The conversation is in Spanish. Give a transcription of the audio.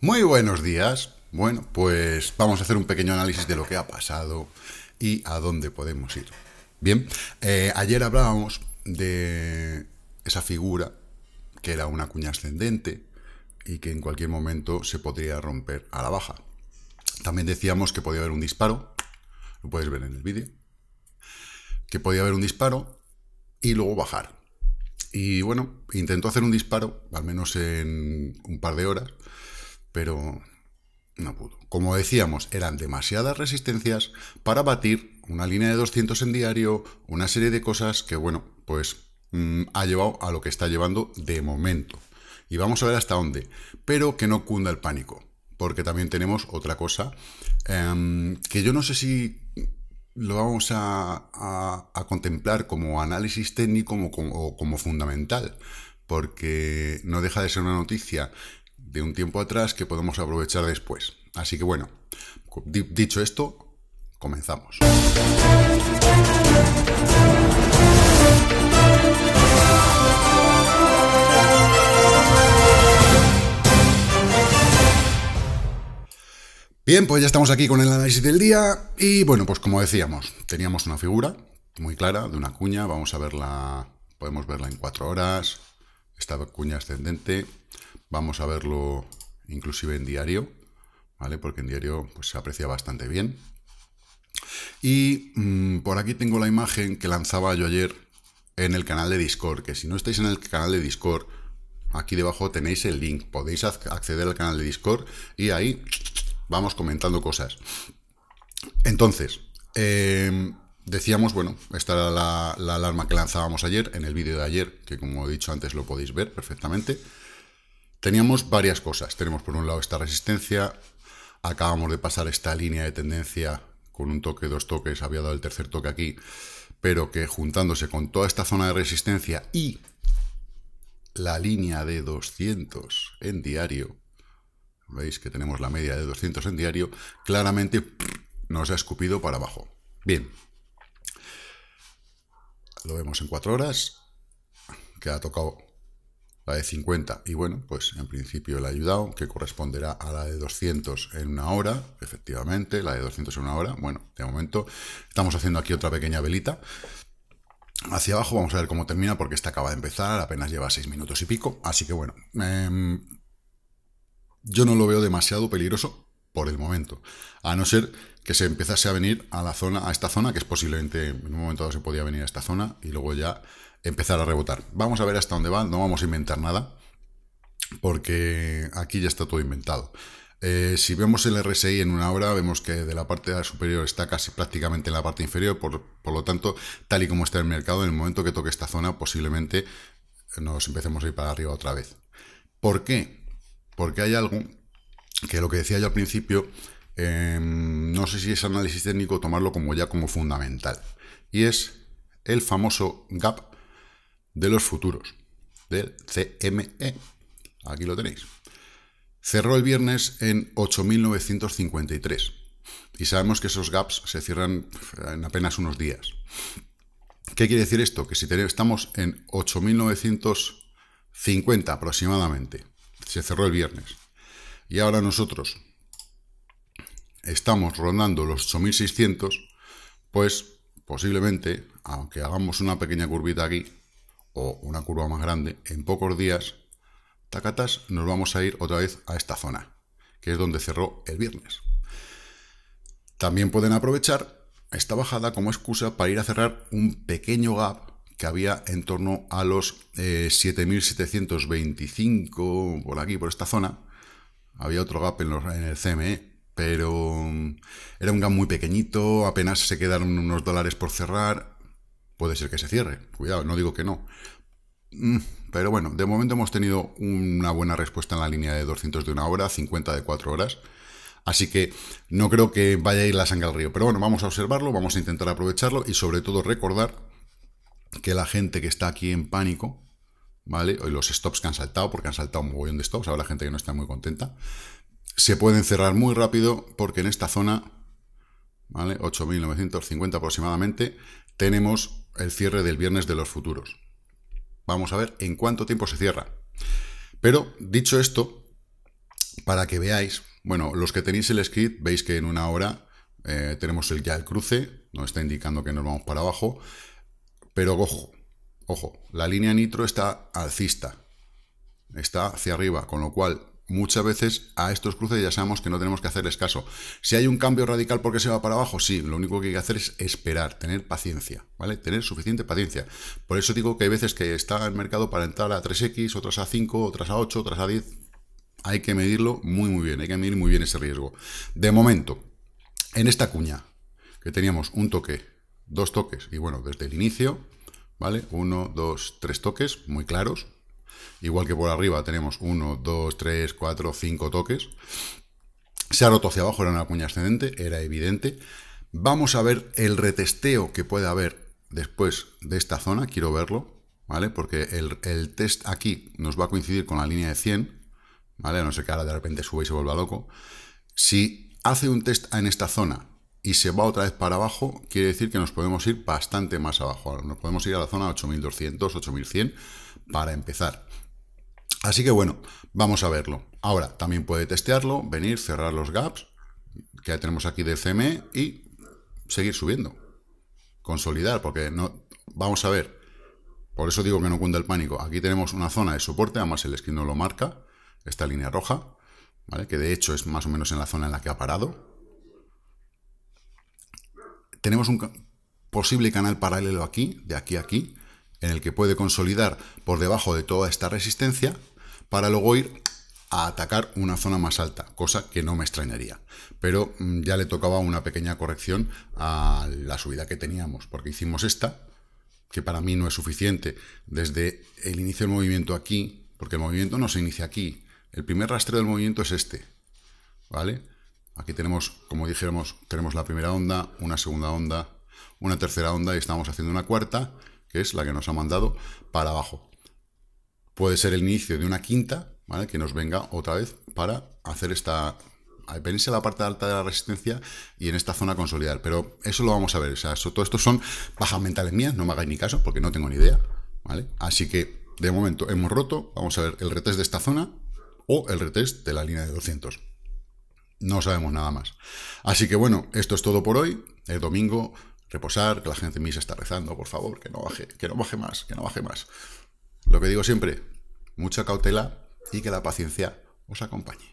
Muy buenos días. Bueno, pues vamos a hacer un pequeño análisis de lo que ha pasado y a dónde podemos ir. Bien, eh, ayer hablábamos de esa figura que era una cuña ascendente y que en cualquier momento se podría romper a la baja. También decíamos que podía haber un disparo, lo puedes ver en el vídeo, que podía haber un disparo y luego bajar. Y bueno, intentó hacer un disparo, al menos en un par de horas, pero no pudo. Como decíamos, eran demasiadas resistencias para batir una línea de 200 en diario, una serie de cosas que, bueno, pues mm, ha llevado a lo que está llevando de momento. Y vamos a ver hasta dónde, pero que no cunda el pánico, porque también tenemos otra cosa em, que yo no sé si lo vamos a, contemplar como análisis técnico o como fundamental, porque no deja de ser una noticia de un tiempo atrás que podemos aprovechar después. Así que bueno, dicho esto, comenzamos. Bien, pues ya estamos aquí con el análisis del día y bueno, pues como decíamos, teníamos una figura muy clara de una cuña, vamos a verla, podemos verla en cuatro horas, esta cuña ascendente, Vamos a verlo inclusive en diario, ¿vale? Porque en diario pues, se aprecia bastante bien. Y mm, por aquí tengo la imagen que lanzaba yo ayer en el canal de Discord, que si no estáis en el canal de Discord, aquí debajo tenéis el link, podéis acceder al canal de Discord y ahí vamos comentando cosas. Entonces, em, decíamos, bueno, esta era la, alarma que lanzábamos ayer, en el vídeo de ayer, que como he dicho antes lo podéis ver perfectamente. Teníamos varias cosas. Tenemos por un lado esta resistencia, acabamos de pasar esta línea de tendencia con un toque, dos toques, había dado el tercer toque aquí, pero que juntándose con toda esta zona de resistencia y la línea de 200 en diario, veis que tenemos la media de 200 en diario, claramente nos ha escupido para abajo. Bien, lo vemos en cuatro horas, que ha tocado la de 50. Y bueno, pues en principio la ayudado, que corresponderá a la de 200 en una hora, efectivamente, la de 200 en una hora. Bueno, de momento estamos haciendo aquí otra pequeña velita. Hacia abajo vamos a ver cómo termina porque esta acaba de empezar, apenas lleva 6 minutos y pico. Así que bueno, em, yo no lo veo demasiado peligroso, por el momento. A no ser que se empezase a venir a la zona, a esta zona, que es posiblemente en un momento dado se podía venir a esta zona y luego ya empezar a rebotar. Vamos a ver hasta dónde va, no vamos a inventar nada, porque aquí ya está todo inventado. Eh, si vemos el RSI en una hora, vemos que de la parte superior está casi prácticamente en la parte inferior, por, por lo tanto, tal y como está el mercado, en el momento que toque esta zona, posiblemente nos empecemos a ir para arriba otra vez. ¿Por qué? Porque hay algo que lo que decía yo al principio, em, no sé si es análisis técnico tomarlo como ya como fundamental. Y es el famoso gap de los futuros, del CME. Aquí lo tenéis. Cerró el viernes en 8.953. Y sabemos que esos gaps se cierran en apenas unos días. ¿Qué quiere decir esto? Que si estamos en 8.950 aproximadamente. Se cerró el viernes y ahora nosotros estamos rondando los 8600, pues posiblemente, aunque hagamos una pequeña curvita aquí o una curva más grande, en pocos días, tacatas, nos vamos a ir otra vez a esta zona, que es donde cerró el viernes. También pueden aprovechar esta bajada como excusa para ir a cerrar un pequeño gap que había en torno a los 7.725, eh, por aquí, por esta zona, había otro gap en, el CME, pero mm, era un gap muy pequeñito, apenas se quedaron unos dólares por cerrar. Puede ser que se cierre, cuidado, no digo que no. Mm, pero bueno, de momento hemos tenido una buena respuesta en la línea de 200 de una hora, 50 de 4 horas. Así que no creo que vaya a ir la sangre al río. Pero bueno, vamos a observarlo, vamos a intentar aprovecharlo y sobre todo recordar que la gente que está aquí en pánico, ¿vale? Los stops que han saltado, porque han saltado un mogollón de stops, habrá gente que no está muy contenta. Se pueden cerrar muy rápido porque en esta zona, ¿vale? 8.950 aproximadamente, tenemos el cierre del viernes de los futuros. Vamos a ver en cuánto tiempo se cierra. Pero, dicho esto, para que veáis, bueno, los que tenéis el script, veis que en una hora eh, tenemos el, ya el cruce, nos está indicando que nos vamos para abajo, pero ojo, Ojo, la línea nitro está alcista, está hacia arriba, con lo cual muchas veces a estos cruces ya sabemos que no tenemos que hacerles caso. Si hay un cambio radical porque se va para abajo, sí, lo único que hay que hacer es esperar, tener paciencia, ¿vale? Tener suficiente paciencia. Por eso digo que hay veces que está el mercado para entrar a 3X, otras a 5, otras a 8, otras a 10. Hay que medirlo muy, muy bien, hay que medir muy bien ese riesgo. De momento, en esta cuña, que teníamos un toque, dos toques, y bueno, desde el inicio, ¿vale? 1 2 3 toques muy claros. Igual que por arriba tenemos 1 2 3 4 cinco toques. Se ha roto hacia abajo, era una cuña ascendente, era evidente. Vamos a ver el retesteo que puede haber después de esta zona, quiero verlo, ¿vale? Porque el, test aquí nos va a coincidir con la línea de 100, ¿vale? no sé que ahora de repente sube y se vuelva loco. Si hace un test en esta zona y se va otra vez para abajo, quiere decir que nos podemos ir bastante más abajo. Nos podemos ir a la zona 8200, 8100 para empezar. Así que bueno, vamos a verlo. Ahora, también puede testearlo, venir, cerrar los gaps que tenemos aquí de CME y seguir subiendo. Consolidar, porque no vamos a ver. Por eso digo que no cunda el pánico. Aquí tenemos una zona de soporte, además el skin no lo marca, esta línea roja, ¿vale? que de hecho es más o menos en la zona en la que ha parado, tenemos un posible canal paralelo aquí, de aquí a aquí, en el que puede consolidar por debajo de toda esta resistencia para luego ir a atacar una zona más alta, cosa que no me extrañaría. Pero mm, ya le tocaba una pequeña corrección a la subida que teníamos, porque hicimos esta, que para mí no es suficiente, desde el inicio del movimiento aquí, porque el movimiento no se inicia aquí, el primer rastreo del movimiento es este, ¿vale? Aquí tenemos, como dijéramos, tenemos la primera onda, una segunda onda, una tercera onda y estamos haciendo una cuarta, que es la que nos ha mandado para abajo. Puede ser el inicio de una quinta, ¿vale? Que nos venga otra vez para hacer esta... Venirse a la parte alta de la resistencia y en esta zona consolidar. Pero eso lo vamos a ver. O sea, todo esto son bajas mentales mías, no me hagáis ni caso porque no tengo ni idea, ¿vale? Así que, de momento, hemos roto. Vamos a ver el retest de esta zona o el retest de la línea de 200. No sabemos nada más. Así que bueno, esto es todo por hoy. El domingo, reposar, que la gente en está rezando, por favor, que no baje, que no baje más, que no baje más. Lo que digo siempre, mucha cautela y que la paciencia os acompañe.